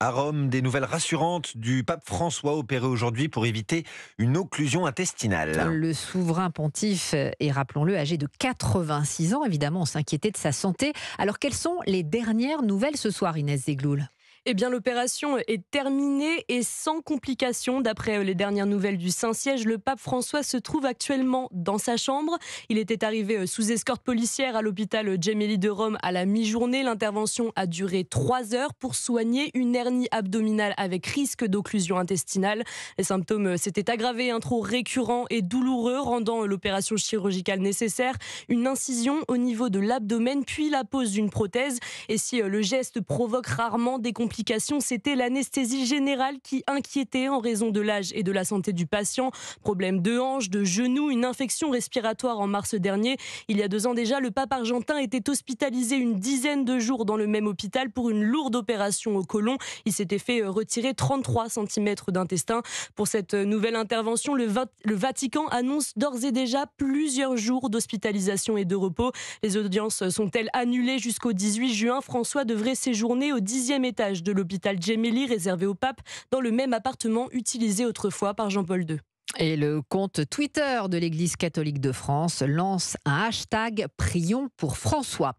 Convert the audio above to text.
À Rome, des nouvelles rassurantes du pape François opéré aujourd'hui pour éviter une occlusion intestinale. Le souverain pontife est, rappelons-le, âgé de 86 ans. Évidemment, on s'inquiétait de sa santé. Alors, quelles sont les dernières nouvelles ce soir, Inès Zegloul eh bien, l'opération est terminée et sans complications. D'après euh, les dernières nouvelles du Saint-Siège, le pape François se trouve actuellement dans sa chambre. Il était arrivé euh, sous escorte policière à l'hôpital euh, Gemelli de Rome à la mi-journée. L'intervention a duré trois heures pour soigner une hernie abdominale avec risque d'occlusion intestinale. Les symptômes s'étaient aggravés, un trop récurrent et douloureux, rendant l'opération chirurgicale nécessaire. Une incision au niveau de l'abdomen, puis la pose d'une prothèse. Et si le geste provoque rarement des complications, c'était l'anesthésie générale qui inquiétait en raison de l'âge et de la santé du patient. Problème de hanche, de genou, une infection respiratoire en mars dernier. Il y a deux ans déjà, le pape argentin était hospitalisé une dizaine de jours dans le même hôpital pour une lourde opération au colon. Il s'était fait euh, retirer 33 cm d'intestin. Pour cette euh, nouvelle intervention, le, le Vatican annonce d'ores et déjà plusieurs jours d'hospitalisation et de repos. Les audiences sont-elles annulées jusqu'au 18 juin François devrait séjourner au 10e étage de l'hôpital Gemelli réservé au pape dans le même appartement utilisé autrefois par Jean-Paul II. Et le compte Twitter de l'Église catholique de France lance un hashtag Prions pour François.